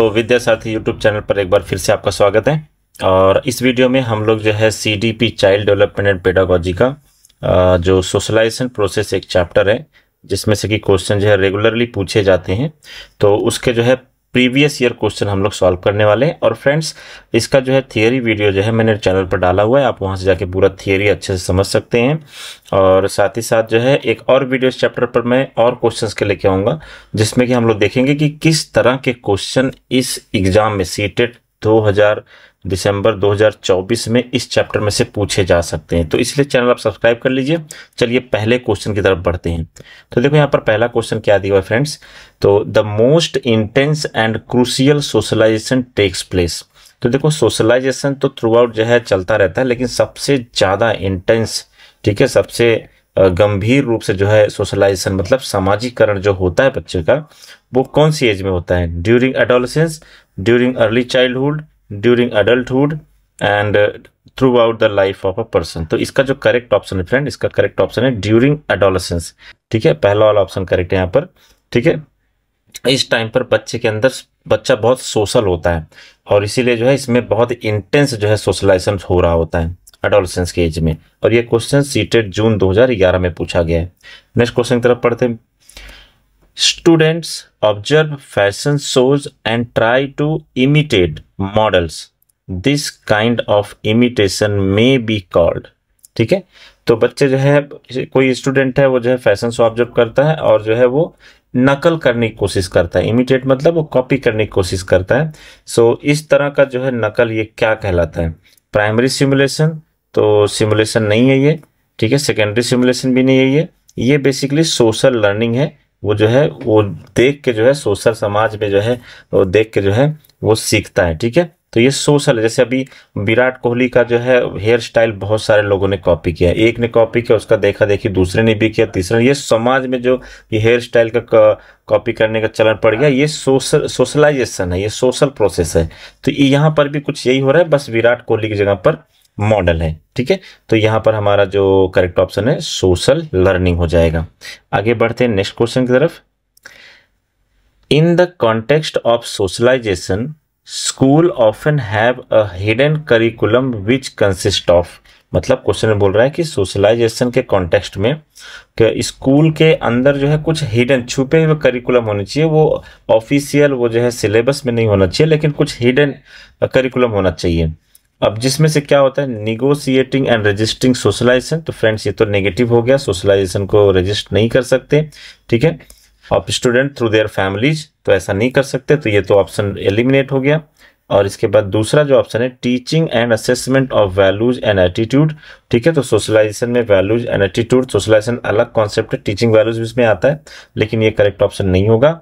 तो विद्यासारथी YouTube channel पर एक बार फिर से आपका स्वागत है और इस वीडियो में हम लोग जो है C D P child development and pedagogy का जो सोशलाइजेशन प्रोसेस एक चैप्टर है जिसमें से कि क्वेश्चन जो है रेगुलरली पूछे जाते हैं तो उसके जो है प्रीवियस ईयर क्वेश्चन हम लोग सॉल्व करने वाले हैं और फ्रेंड्स इसका जो है थियरी वीडियो जो है मैंने चैनल पर डाला हुआ है आप वहाँ से जाके पूरा थियरी अच्छे से समझ सकते हैं और साथ ही साथ जो है एक और वीडियो इस चैप्टर पर मैं और क्वेश्चंस के लेके आऊँगा जिसमें कि हम लोग देखेंगे कि किस तरह के क्वेश्चन इस एग्ज़ाम में सीटेड दो दिसंबर 2024 में इस चैप्टर में से पूछे जा सकते हैं तो इसलिए चैनल आप सब्सक्राइब कर लीजिए चलिए पहले क्वेश्चन की तरफ बढ़ते हैं तो देखो यहाँ पर पहला क्वेश्चन क्या दिया हुआ फ्रेंड्स तो the most intense and crucial socialisation takes place तो देखो सोशलाइजेशन तो थ्रू आउट जो है चलता रहता है लेकिन सबसे ज़्यादा इंटेंस ठीक है सबसे गंभीर रूप से जो है सोशलाइजेशन मतलब सामाजिकरण जो होता है बच्चे का वो कौन सी एज में होता है during adolescence during early childhood during adulthood and throughout the life of a person तो इसका जो करेक्ट ऑप्शन है फ्रेंड इसका करेक्ट ऑप्शन है ड्यूरिंग एडोलसेंस ठीक है पहला वाला ऑप्शन करेक्ट है यहाँ पर ठीक है इस टाइम पर बच्चे के अंदर बच्चा बहुत सोशल होता है और इसीलिए जो है इसमें बहुत इंटेंस जो है सोशलाइजेशन हो रहा होता है एडोलसेंस के एज में और ये क्वेश्चन सीटेड जून 2011 में पूछा गया है नेक्स्ट क्वेश्चन की तरफ पढ़ते हैं Students observe fashion shows and try to imitate models. This kind of imitation may be called. ठीक है तो बच्चे जो है कोई स्टूडेंट है वो जो है फैशन शो ऑब्जर्व करता है और जो है वो नकल करने की कोशिश करता है इमिटेट मतलब वो कॉपी करने की कोशिश करता है सो so, इस तरह का जो है नकल ये क्या कहलाता है प्राइमरी सिमुलेशन तो सिमुलेशन नहीं है ये ठीक है सेकेंडरी सिमुलेशन भी नहीं है ये ये बेसिकली सोशल लर्निंग है वो जो है वो देख के जो है सोशल समाज में जो है वो देख के जो है वो सीखता है ठीक है तो ये सोशल है जैसे अभी विराट कोहली का जो है हेयर स्टाइल बहुत सारे लोगों ने कॉपी किया एक ने कॉपी किया उसका देखा देखी दूसरे ने भी किया तीसरे ये समाज में जो ये हेयर स्टाइल का कॉपी करने का चलन पड़ गया ये सोशल सोशलाइजेशन है ये सोशल प्रोसेस है तो यहाँ पर भी कुछ यही हो रहा है बस विराट कोहली की जगह पर मॉडल है ठीक है तो यहाँ पर हमारा जो करेक्ट ऑप्शन है सोशल लर्निंग हो जाएगा आगे बढ़ते हैं नेक्स्ट क्वेश्चन की तरफ in the context of socialisation school often have a hidden curriculum which consist of मतलब क्वेश्चन बोल रहा है कि सोशलाइजेशन के कॉन्टेक्स्ट में स्कूल के अंदर जो है कुछ हिडन छुपे हुए करिकुलम होने चाहिए वो ऑफिशियल वो जो है सिलेबस में नहीं होना चाहिए लेकिन कुछ हिडन करिकुलम होना चाहिए अब जिसमें से क्या होता है निगोसिएटिंग एंड रजिस्टिंग सोशलाइजेशन तो फ्रेंड्स ये तो नेगेटिव हो गया सोशलाइजेशन को रजिस्ट नहीं कर सकते ठीक है अब स्टूडेंट थ्रू देयर फैमिलीज तो ऐसा नहीं कर सकते तो ये तो ऑप्शन एलिमिनेट हो गया और इसके बाद दूसरा जो ऑप्शन है teaching and assessment of values and attitude ठीक है तो सोशलाइजेशन में वैल्यूज एंड एटीट्यूड सोशलाइजेशन अलग कॉन्सेप्ट है टीचिंग वैल्यूज इसमें आता है लेकिन ये करेक्ट ऑप्शन नहीं होगा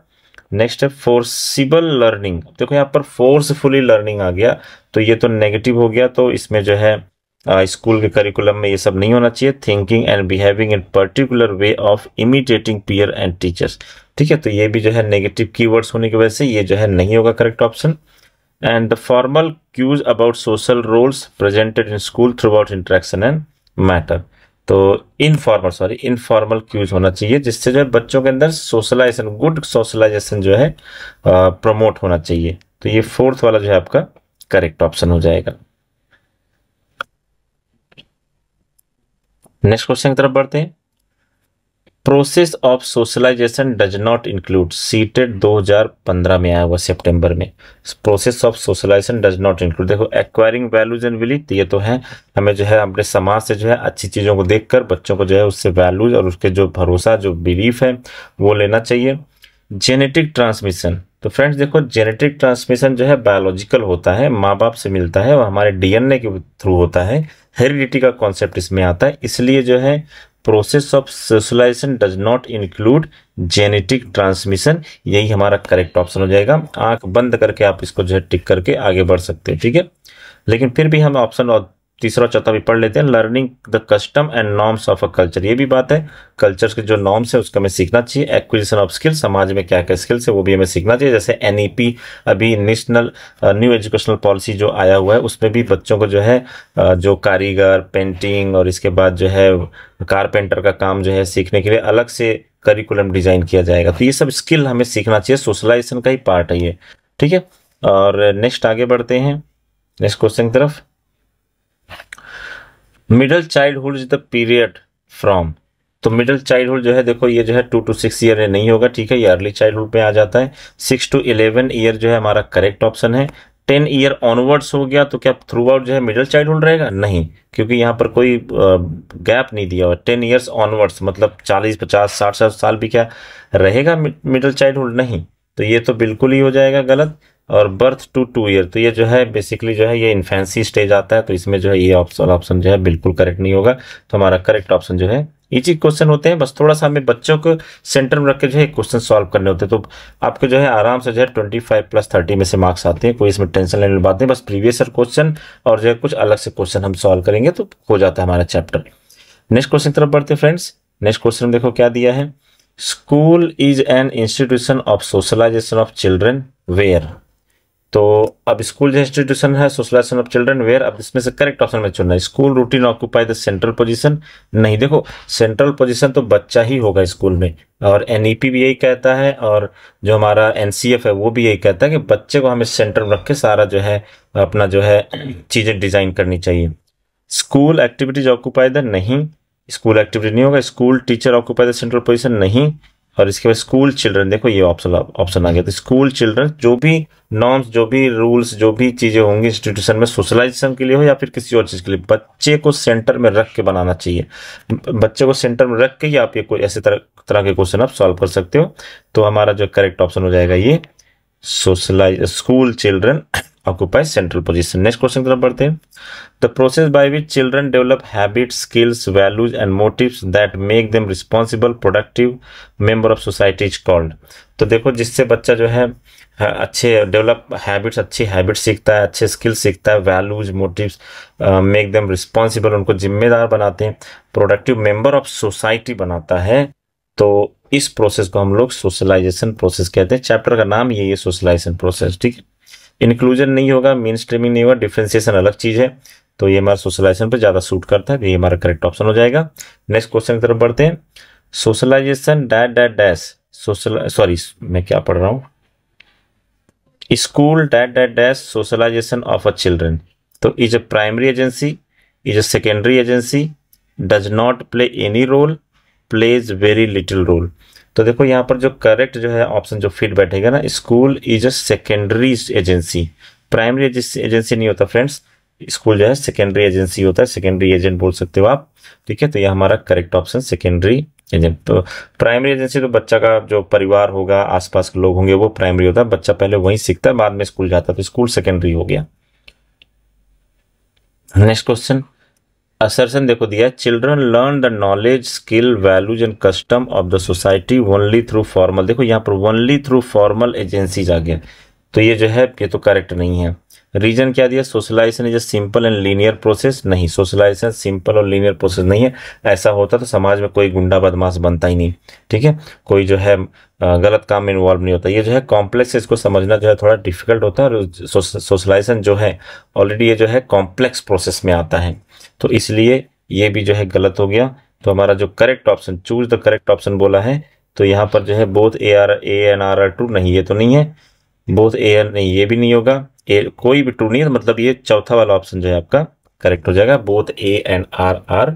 नेक्स्ट है फोर्सिबल लर्निंग देखो यहाँ पर फोर्सफुली लर्निंग आ गया तो ये तो नेगेटिव हो गया तो इसमें जो है स्कूल के करिकुलम में ये सब नहीं होना चाहिए thinking and behaving in particular way of imitating peer and teachers ठीक है तो ये भी जो है नेगेटिव कीवर्ड्स होने की वजह से ये जो है नहीं होगा correct option and the formal cues about social roles presented in school throughout interaction and matter तो इनफॉर्मल सॉरी इनफॉर्मल क्यूज होना चाहिए जिससे जो है बच्चों के अंदर सोशलाइजेशन गुड सोशलाइजेशन जो है प्रमोट होना चाहिए तो ये फोर्थ वाला जो है आपका करेक्ट ऑप्शन हो जाएगा नेक्स्ट क्वेश्चन की तरफ बढ़ते हैं process of socialisation does not include CTET 2015 में आया हुआ सितंबर में process of socialisation does not include देखो एक्वायरिंग वैल्यूज एंड विलिथ ये तो है हमें जो है अपने समाज से जो है अच्छी चीज़ों को देखकर बच्चों को जो है उससे वैल्यूज और उसके जो भरोसा जो बिलीफ है वो लेना चाहिए जेनेटिक ट्रांसमिशन तो फ्रेंड्स देखो जेनेटिक ट्रांसमिशन जो है बायोलॉजिकल होता है माँ बाप से मिलता है और हमारे डीएनए के थ्रू होता है हेरिडिटी का कॉन्सेप्ट इसमें आता है इसलिए जो है process of socialisation does not include genetic transmission यही हमारा करेक्ट ऑप्शन हो जाएगा आंख बंद करके आप इसको जो है टिक करके आगे बढ़ सकते हैं ठीक है लेकिन फिर भी हम ऑप्शन और तीसरा चौथा भी पढ़ लेते हैं learning the custom and norms of a culture ये भी बात है कल्चर के जो नॉर्म्स है उसका हमें सीखना चाहिए एक्विजिशन ऑफ स्किल्स समाज में क्या क्या स्किल्स है वो भी हमें सीखना चाहिए जैसे एन e अभी नेशनल न्यू एजुकेशनल पॉलिसी जो आया हुआ है उसमें भी बच्चों को जो है जो कारीगर पेंटिंग और इसके बाद जो है कारपेंटर का काम जो है सीखने के लिए अलग से करिकुलम डिजाइन किया जाएगा तो ये सब स्किल हमें सीखना चाहिए सोशलाइजेशन का ही पार्ट है ये ठीक है और नेक्स्ट आगे बढ़ते हैं नेक्स्ट क्वेश्चन की तरफ middle childhood is the period from तो मिडल चाइल्डहुड जो है देखो ये जो है टू टू सिक्स ईयर नहीं होगा ठीक है ये अर्ली चाइल्डहुड पे आ जाता है सिक्स टू इलेवन ईयर जो है हमारा करेक्ट ऑप्शन है टेन ईयर ऑनवर्ड्स हो गया तो क्या थ्रू आउट जो है मिडल चाइल्डहुड रहेगा नहीं क्योंकि यहाँ पर कोई गैप नहीं दिया हुआ टेन ईयर्स ऑनवर्ड्स मतलब चालीस पचास साठ साठ साल भी क्या रहेगा मिडल चाइल्डहुड नहीं तो ये तो बिल्कुल ही हो जाएगा गलत और बर्थ टू टू ईयर तो ये जो है बेसिकली जो है ये इन्फेंसी स्टेज आता है तो इसमें जो है ये ऑप्शन ऑप्शन जो है बिल्कुल करेक्ट नहीं होगा तो हमारा करेक्ट ऑप्शन जो है चीज क्वेश्चन होते हैं बस थोड़ा सा हमें बच्चों को सेंटर में रख के जो है क्वेश्चन सॉल्व करने होते हैं तो आपको जो है आराम से जो है ट्वेंटी फाइव प्लस थर्टी में से मार्क्स आते हैं कोई इसमें टेंशन लेने बात नहीं बस प्रीवियस ईयर क्वेश्चन और जो है कुछ अलग से क्वेश्चन हम सॉल्व करेंगे तो हो जाता है हमारा चैप्टर नेक्स्ट क्वेश्चन तरफ बढ़ते हैं फ्रेंड्स नेक्स्ट क्वेश्चन देखो क्या दिया है school is an institution of socialisation of children where तो अब स्कूल इंस्टीट्यूशन है सोशलाइजेशन ऑफ चिल्ड्रन वेयर अब इसमें से करेक्ट ऑप्शन में चुनना है school routine occupy the central position नहीं देखो सेंट्रल पोजीशन तो बच्चा ही होगा स्कूल में और एनईपी e भी यही कहता है और जो हमारा एनसीएफ है वो भी यही कहता है कि बच्चे को हमें सेंट्रल रख के सारा जो है अपना जो है चीज़ें डिजाइन करनी चाहिए स्कूल एक्टिविटीज ऑक्यूपाई द नहीं स्कूल एक्टिविटी नहीं होगा school teacher occupy the central position नहीं और इसके बाद स्कूल चिल्ड्रन देखो ये ऑप्शन ऑप्शन आ गया तो स्कूल चिल्ड्रन जो भी नॉर्म्स जो भी रूल्स जो भी चीज़ें होंगी इंस्टीट्यूशन में सोशलाइजेशन के लिए हो या फिर किसी और चीज़ के लिए बच्चे को सेंटर में रख के बनाना चाहिए बच्चे को सेंटर में रख के ही आप ये कोई ऐसे तरह तरह के क्वेश्चन आप सॉल्व कर सकते हो तो हमारा जो करेक्ट ऑप्शन हो जाएगा ये socialise school children occupy central position next question की तरफ बढ़ते हैं the process by which children develop habit skills values and motive that make them responsible productive member of society is called तो देखो जिससे बच्चा जो है हाँ, अच्छे डेवलप हैबिट्स अच्छी हैबिट्स सीखता है अच्छे स्किल्स सीखता है values motives make them responsible उनको जिम्मेदार बनाते हैं प्रोडक्टिव मेंबर ऑफ सोसाइटी बनाता है तो इस प्रोसेस को हम लोग सोशलाइजेशन प्रोसेस कहते हैं चैप्टर का नाम यही है सोशलाइजेशन प्रोसेस ठीक है इंक्लूजन नहीं होगा मेन स्ट्रीमिंग नहीं होगा डिफ्रेंसिएशन अलग चीज़ है तो ये हमारा सोशलाइजेशन पर ज़्यादा सूट करता है तो ये हमारा करेक्ट ऑप्शन हो जाएगा नेक्स्ट क्वेश्चन की तरफ बढ़ते हैं socialisation that that dash social sorry मैं क्या पढ़ रहा हूँ school that that dash socialisation of a children तो is a primary agency is a secondary agency does not play any role plays very little role तो देखो यहाँ पर जो करेक्ट जो है ऑप्शन जो फिट बैठेगा ना school is a secondary agency primary agency नहीं होता फ्रेंड्स स्कूल जो है सेकेंडरी एजेंसी होता है सेकेंडरी एजेंट बोल सकते हो आप ठीक है तो यह हमारा करेक्ट ऑप्शन सेकेंडरी एजेंट तो प्राइमरी एजेंसी तो बच्चा का जो परिवार होगा आसपास के लोग होंगे वो प्राइमरी होता है बच्चा पहले वहीं सीखता है बाद में स्कूल जाता है तो स्कूल सेकेंडरी हो गया नेक्स्ट क्वेश्चन असरसन देखो दिया children learn the knowledge skill values and custom of the society only through formal देखो यहाँ पर ओनली थ्रू फॉर्मल एजेंसीज आ गया तो ये जो है ये तो करेक्ट नहीं है रीजन क्या दिया socialisation is simple and linear process नहीं सोशलाइजेशन सिंपल और लीनियर प्रोसेस नहीं है ऐसा होता तो समाज में कोई गुंडा बदमाश बनता ही नहीं ठीक है कोई जो है गलत काम में इन्वॉल्व नहीं होता ये जो है कॉम्प्लेक्स इसको समझना जो है थोड़ा डिफिकल्ट होता है और सोशलाइजेशन जो है ऑलरेडी ये जो है कॉम्प्लेक्स प्रोसेस में आता है तो इसलिए ये भी जो है गलत हो गया तो हमारा जो correct option choose the correct option बोला है तो यहाँ पर जो है both A R A and R are true नहीं ये तो नहीं है बोथ एन नहीं ये भी नहीं होगा ए कोई भी ट्रू नहीं है तो मतलब ये चौथा वाला ऑप्शन जो है आपका करेक्ट हो जाएगा both A and R are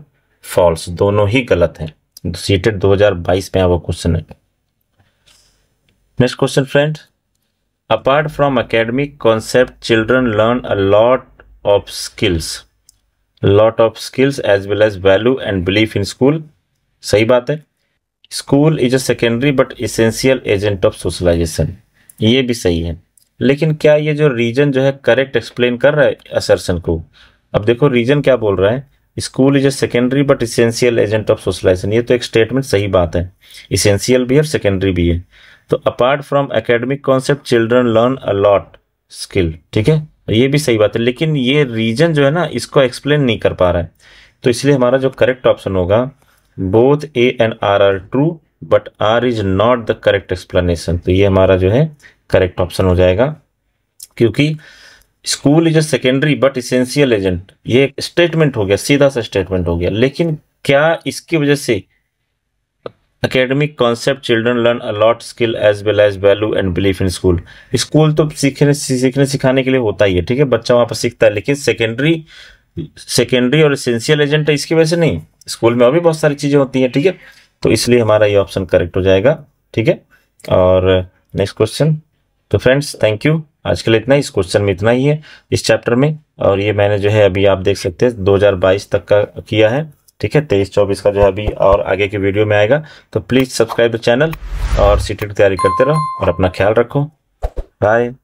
false दोनों ही गलत हैं सीटेड 2022 में आपका क्वेश्चन है next question friend apart from academic concept children learn a lot of skills lot of skills as well as value and belief in school सही बात है school is a secondary but essential agent of socialisation ये भी सही है लेकिन क्या ये जो रीजन जो है करेक्ट एक्सप्लेन कर रहा है असरसन को अब देखो रीजन क्या बोल रहा है school is a secondary but essential agent of socialisation ये तो एक स्टेटमेंट सही बात है इसेंशियल भी है सेकेंडरी भी है तो apart from academic concept children learn a lot skill ठीक है ये भी सही बात है लेकिन ये रीजन जो है ना इसको एक्सप्लेन नहीं कर पा रहा है तो इसलिए हमारा जो करेक्ट ऑप्शन होगा both A and R are true but R is not the correct explanation तो ये हमारा जो है करेक्ट ऑप्शन हो जाएगा क्योंकि school is a secondary but essential agent ये स्टेटमेंट हो गया सीधा सा स्टेटमेंट हो गया लेकिन क्या इसकी वजह से academic concept children learn a lot skill as well as value and belief in school school तो सीखने सीखने सिखाने के लिए होता ही है ठीक है बच्चा वहाँ पर सीखता है लेकिन सेकेंडरी सेकेंडरी और इसेंशियल एजेंट है इसकी वजह से नहीं स्कूल में और भी बहुत सारी चीज़ें होती हैं ठीक है थीके? तो इसलिए हमारा ये ऑप्शन करेक्ट हो जाएगा ठीक है और नेक्स्ट क्वेश्चन तो फ्रेंड्स थैंक यू आज के लिए इतना ही इस क्वेश्चन में इतना ही है इस चैप्टर में और ये मैंने जो है अभी आप देख सकते हैं 2022 तक का किया है ठीक है तेईस चौबीस का जो है अभी और आगे के वीडियो में आएगा तो प्लीज़ सब्सक्राइब द चैनल और सीटेट तैयारी करते रहो और अपना ख्याल रखो बाय